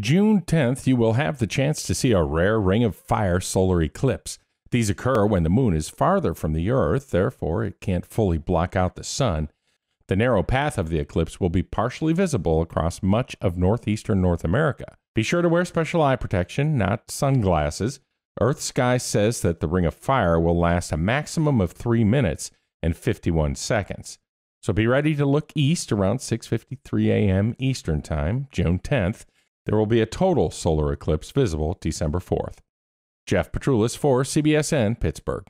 June 10th, you will have the chance to see a rare ring of fire solar eclipse. These occur when the moon is farther from the Earth, therefore, it can't fully block out the sun. The narrow path of the eclipse will be partially visible across much of northeastern North America. Be sure to wear special eye protection, not sunglasses. Earth Sky says that the ring of fire will last a maximum of 3 minutes and 51 seconds. So be ready to look east around 6:53 a.m. Eastern Time, June 10th, there will be a total solar eclipse visible December 4th. Jeff Petrulis for CBSN Pittsburgh.